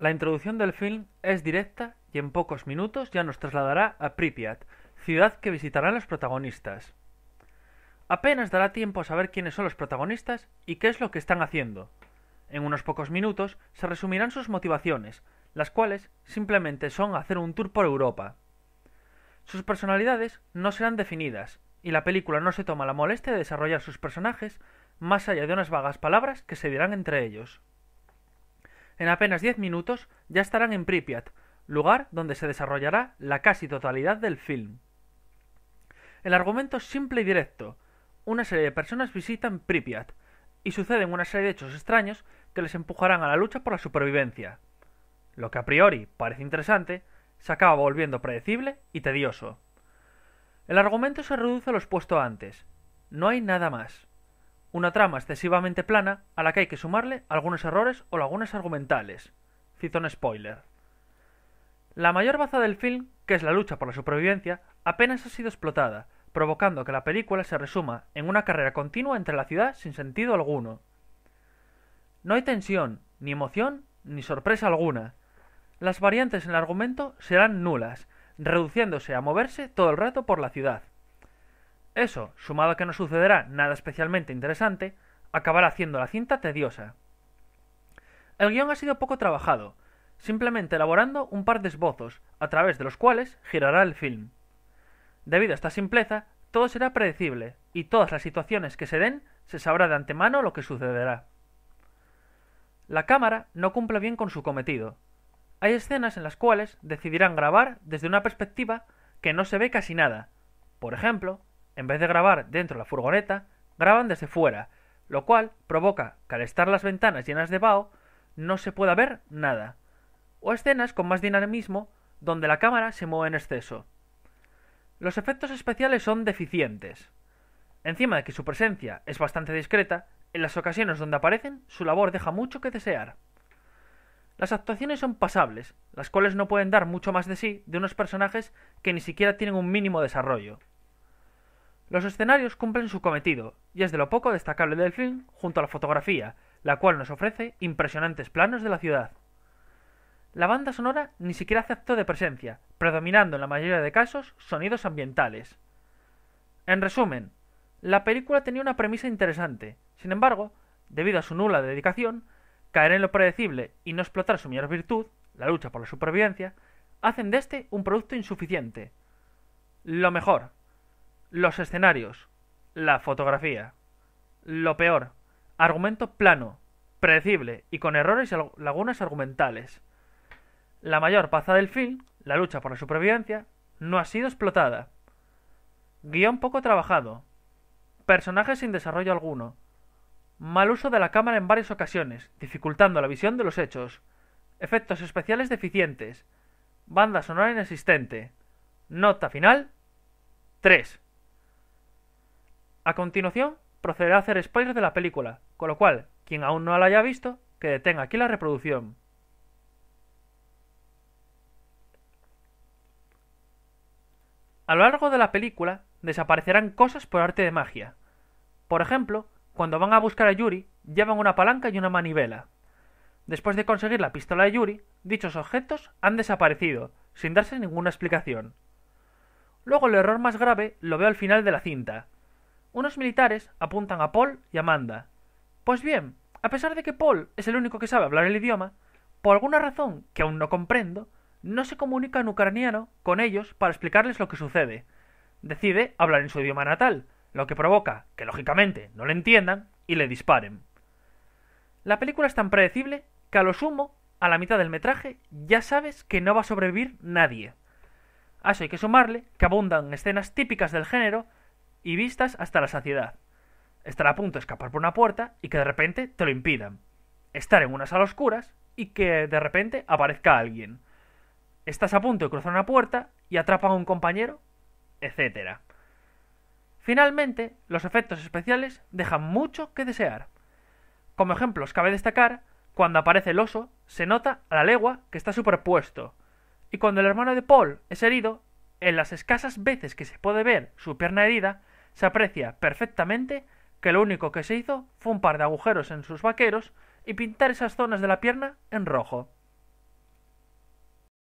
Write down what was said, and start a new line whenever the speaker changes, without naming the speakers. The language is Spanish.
La introducción del film es directa y en pocos minutos ya nos trasladará a Pripyat, ciudad que visitarán los protagonistas. Apenas dará tiempo a saber quiénes son los protagonistas y qué es lo que están haciendo. En unos pocos minutos se resumirán sus motivaciones, las cuales simplemente son hacer un tour por Europa. Sus personalidades no serán definidas, y la película no se toma la molestia de desarrollar sus personajes más allá de unas vagas palabras que se dirán entre ellos. En apenas 10 minutos ya estarán en Pripyat, lugar donde se desarrollará la casi totalidad del film. El argumento es simple y directo. Una serie de personas visitan Pripyat y suceden una serie de hechos extraños que les empujarán a la lucha por la supervivencia. Lo que a priori parece interesante se acaba volviendo predecible y tedioso. El argumento se reduce a lo expuesto antes. No hay nada más una trama excesivamente plana a la que hay que sumarle algunos errores o lagunas argumentales. Cito un spoiler. La mayor baza del film, que es la lucha por la supervivencia, apenas ha sido explotada, provocando que la película se resuma en una carrera continua entre la ciudad sin sentido alguno. No hay tensión, ni emoción, ni sorpresa alguna. Las variantes en el argumento serán nulas, reduciéndose a moverse todo el rato por la ciudad. Eso, sumado a que no sucederá nada especialmente interesante, acabará haciendo la cinta tediosa. El guión ha sido poco trabajado, simplemente elaborando un par de esbozos, a través de los cuales girará el film. Debido a esta simpleza, todo será predecible, y todas las situaciones que se den se sabrá de antemano lo que sucederá. La cámara no cumple bien con su cometido. Hay escenas en las cuales decidirán grabar desde una perspectiva que no se ve casi nada. Por ejemplo, en vez de grabar dentro de la furgoneta, graban desde fuera, lo cual provoca que al estar las ventanas llenas de vaho, no se pueda ver nada. O escenas con más dinamismo, donde la cámara se mueve en exceso. Los efectos especiales son deficientes. Encima de que su presencia es bastante discreta, en las ocasiones donde aparecen, su labor deja mucho que desear. Las actuaciones son pasables, las cuales no pueden dar mucho más de sí de unos personajes que ni siquiera tienen un mínimo desarrollo. Los escenarios cumplen su cometido, y es de lo poco destacable del film junto a la fotografía, la cual nos ofrece impresionantes planos de la ciudad. La banda sonora ni siquiera aceptó de presencia, predominando en la mayoría de casos sonidos ambientales. En resumen, la película tenía una premisa interesante, sin embargo, debido a su nula dedicación, caer en lo predecible y no explotar su mayor virtud, la lucha por la supervivencia, hacen de este un producto insuficiente. Lo mejor, los escenarios. La fotografía. Lo peor. Argumento plano, predecible y con errores y lagunas argumentales. La mayor paz del film, la lucha por la supervivencia, no ha sido explotada. Guión poco trabajado. Personajes sin desarrollo alguno. Mal uso de la cámara en varias ocasiones, dificultando la visión de los hechos. Efectos especiales deficientes. Banda sonora inexistente. Nota final 3. A continuación, procederá a hacer spoilers de la película, con lo cual, quien aún no la haya visto, que detenga aquí la reproducción. A lo largo de la película desaparecerán cosas por arte de magia. Por ejemplo, cuando van a buscar a Yuri, llevan una palanca y una manivela. Después de conseguir la pistola de Yuri, dichos objetos han desaparecido, sin darse ninguna explicación. Luego el error más grave lo veo al final de la cinta, unos militares apuntan a Paul y Amanda. Pues bien, a pesar de que Paul es el único que sabe hablar el idioma, por alguna razón que aún no comprendo, no se comunica en ucraniano con ellos para explicarles lo que sucede. Decide hablar en su idioma natal, lo que provoca que lógicamente no le entiendan y le disparen. La película es tan predecible que a lo sumo, a la mitad del metraje, ya sabes que no va a sobrevivir nadie. A eso hay que sumarle que abundan escenas típicas del género y vistas hasta la saciedad. Estar a punto de escapar por una puerta y que de repente te lo impidan. Estar en una sala oscuras y que de repente aparezca alguien. Estás a punto de cruzar una puerta y atrapan a un compañero, etc. Finalmente, los efectos especiales dejan mucho que desear. Como ejemplos, cabe destacar cuando aparece el oso, se nota a la legua que está superpuesto. Y cuando el hermano de Paul es herido, en las escasas veces que se puede ver su pierna herida, se aprecia perfectamente que lo único que se hizo fue un par de agujeros en sus vaqueros y pintar esas zonas de la pierna en rojo.